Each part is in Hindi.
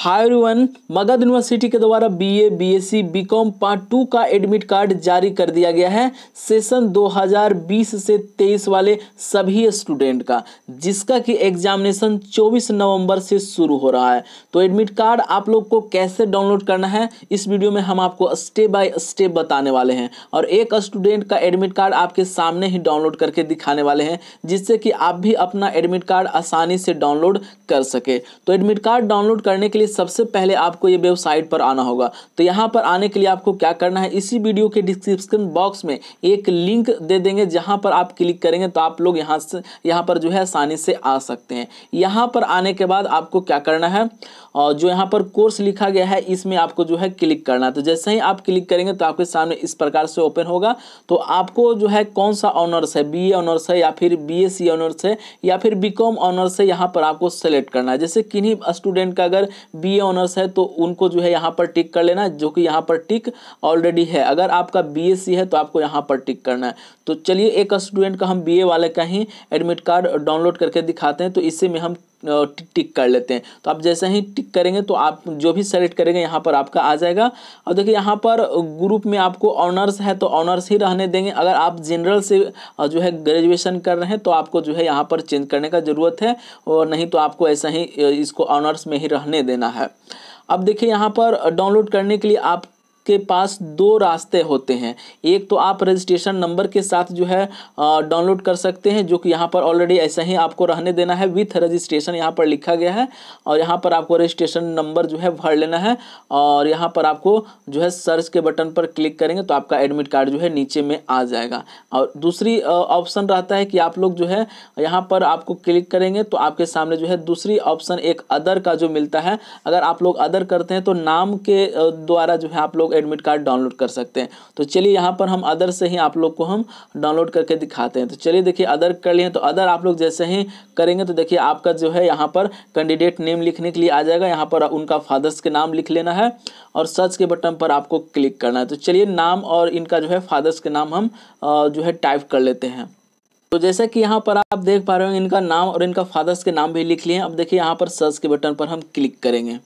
हायर एवरीवन मगध यूनिवर्सिटी के द्वारा BA, BSc, BCom part two का एडमिट कार्ड जारी कर दिया गया है सेशन 2020 से 23 वाले सभी स्टूडेंट का जिसका कि एग्जामिनेशन 24 नवंबर से शुरू हो रहा है तो एडमिट कार्ड आप लोग को कैसे डाउनलोड करना है इस वीडियो में हम आपको स्टेप बाय स्टेप बताने वाले हैं और एक स्टूडेंट का एडमिट कार्ड आपके सामने ही डाउनलोड करके दिखाने वाले हैं जिससे कि आप भी अपना एडमिट कार्ड आसानी से डाउनलोड कर सके तो एडमिट कार्ड डाउनलोड करने के लिए सबसे पहले आपको ये वेबसाइट पर आना होगा तो यहाँ पर आने के लिए आपको क्या करना है इसी वीडियो के डिस्क्रिप्शन बॉक्स में एक लिंक दे देंगे जहाँ पर आप क्लिक करेंगे तो आप लोग यहाँ से यहाँ पर जो है आसानी से आ सकते हैं यहाँ पर आने के बाद आपको क्या करना है और जो यहाँ पर कोर्स लिखा गया है इसमें आपको जो है क्लिक करना है तो जैसे ही आप क्लिक करेंगे तो आपके सामने इस प्रकार से ओपन होगा तो आपको जो है कौन सा ऑनर्स है बी ऑनर्स है या फिर बी एस सी ऑनर्स है या फिर बी कॉम ऑनर्स है यहाँ पर आपको सेलेक्ट करना है जैसे किन्हीं स्टूडेंट का अगर बी ऑनर्स है तो उनको जो है यहाँ पर टिक कर लेना जो कि यहाँ पर टिक ऑलरेडी है अगर आपका बी एस सी है तो आपको यहाँ पर टिक करना है तो चलिए एक स्टूडेंट का हम बी ए वाले का ही एडमिट कार्ड डाउनलोड करके दिखाते हैं तो इससे में हम टिक टिक कर लेते हैं तो आप जैसे ही टिक करेंगे तो आप जो भी सेलेक्ट करेंगे यहाँ पर आपका आ जाएगा और देखिए यहाँ पर ग्रुप में आपको ऑनर्स है तो ऑनर्स ही रहने देंगे अगर आप जनरल से जो है ग्रेजुएशन कर रहे हैं तो आपको जो है यहाँ पर चेंज करने का ज़रूरत है और नहीं तो आपको ऐसा ही इसको ऑनर्स में ही रहने देना है अब देखिए यहाँ पर डाउनलोड करने के लिए आप के पास दो रास्ते होते हैं एक तो आप रजिस्ट्रेशन नंबर के साथ जो है डाउनलोड कर सकते हैं जो कि यहाँ पर ऑलरेडी ऐसा ही आपको रहने देना है विथ रजिस्ट्रेशन यहाँ पर लिखा गया है और यहाँ पर आपको रजिस्ट्रेशन नंबर जो है भर लेना है और यहाँ पर आपको जो है सर्च के बटन पर क्लिक करेंगे तो आपका एडमिट कार्ड जो है नीचे में आ जाएगा और दूसरी ऑप्शन रहता है कि आप लोग जो है यहाँ पर आपको क्लिक करेंगे तो आपके सामने जो है दूसरी ऑप्शन एक अदर का जो मिलता है अगर आप लोग अदर करते हैं तो नाम के द्वारा जो है आप लोग एडमिट कार्ड डाउनलोड कर सकते हैं तो चलिए यहाँ पर हम अदर से ही आप लोग को हम डाउनलोड करके दिखाते हैं तो चलिए देखिए अदर कर लिए तो अदर आप लोग जैसे ही करेंगे तो देखिए आपका जो है यहाँ पर कैंडिडेट नेम लिखने के लिए आ जाएगा यहाँ पर उनका फादर्स के नाम लिख लेना है और सर्च के बटन पर आपको क्लिक करना है तो चलिए नाम और इनका जो है फादर्स के नाम हम जो है टाइप कर लेते हैं तो जैसा कि यहाँ पर आप देख पा रहे हो इनका नाम और इनका फादर्स के नाम भी लिख लिए अब देखिए यहाँ पर सर्च के बटन पर हम क्लिक करेंगे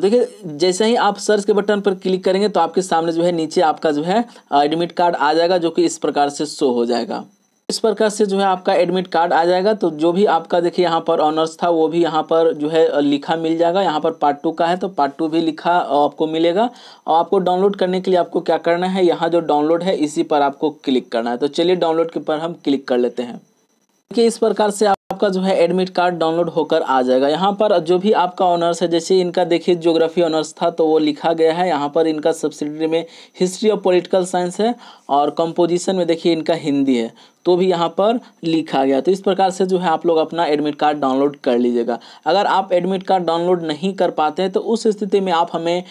देखिए जैसे ही आप सर्च के बटन पर क्लिक करेंगे तो आपके सामने जो है नीचे आपका जो है एडमिट कार्ड आ जाएगा जो कि इस प्रकार से शो हो जाएगा इस प्रकार से जो है आपका एडमिट कार्ड आ जाएगा तो जो भी आपका देखिए यहाँ पर ऑनर्स था वो भी यहाँ पर जो है लिखा मिल जाएगा यहाँ पर पार्ट टू का है तो पार्ट टू भी लिखा आपको मिलेगा और आपको डाउनलोड करने के लिए आपको क्या करना है यहाँ जो डाउनलोड है इसी पर आपको क्लिक करना है तो चलिए डाउनलोड के पर हम क्लिक कर लेते हैं देखिए इस प्रकार से आप आपका जो है एडमिट कार्ड डाउनलोड होकर आ जाएगा यहाँ पर जो भी आपका ऑनर्स है जैसे इनका देखिए ज्योग्राफी ऑनर्स था तो वो लिखा गया है यहाँ पर इनका सब्सिडरी में हिस्ट्री ऑफ पॉलिटिकल साइंस है और कंपोजिशन में देखिए इनका हिंदी है तो भी यहाँ पर लिखा गया तो इस प्रकार से जो है आप लोग अपना एडमिट कार्ड डाउनलोड कर लीजिएगा अगर आप एडमिट कार्ड डाउनलोड नहीं कर पाते हैं तो उस स्थिति में आप हमें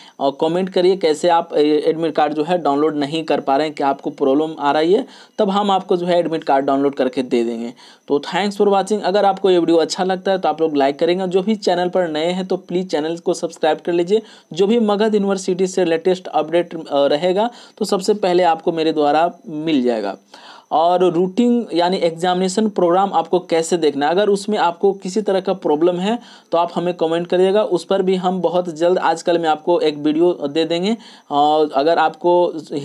कमेंट करिए कैसे आप एडमिट कार्ड जो है डाउनलोड नहीं कर पा रहे हैं कि आपको प्रॉब्लम आ रही है तब हम आपको जो है एडमिट कार्ड डाउनलोड करके दे देंगे तो थैंक्स फॉर वॉचिंग अगर आपको ये वीडियो अच्छा लगता है तो आप लोग लाइक करेंगे जो भी चैनल पर नए हैं तो प्लीज़ चैनल को सब्सक्राइब कर लीजिए जो भी मगध यूनिवर्सिटी से लेटेस्ट अपडेट रहेगा तो सबसे पहले आपको मेरे द्वारा मिल जाएगा और रूटिंग यानी एग्जामिनेशन प्रोग्राम आपको कैसे देखना है अगर उसमें आपको किसी तरह का प्रॉब्लम है तो आप हमें कमेंट करिएगा उस पर भी हम बहुत जल्द आजकल मैं आपको एक वीडियो दे देंगे और अगर आपको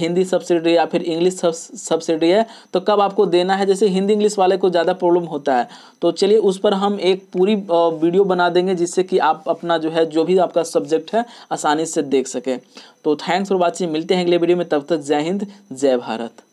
हिंदी सब्सिडी या फिर इंग्लिश सब्सिडी है तो कब आपको देना है जैसे हिंदी इंग्लिश वाले को ज़्यादा प्रॉब्लम होता है तो चलिए उस पर हम एक पूरी वीडियो बना देंगे जिससे कि आप अपना जो है जो भी आपका सब्जेक्ट है आसानी से देख सकें तो थैंक्स फॉर वॉचिंग मिलते हैं अगले वीडियो में तब तक जय हिंद जय भारत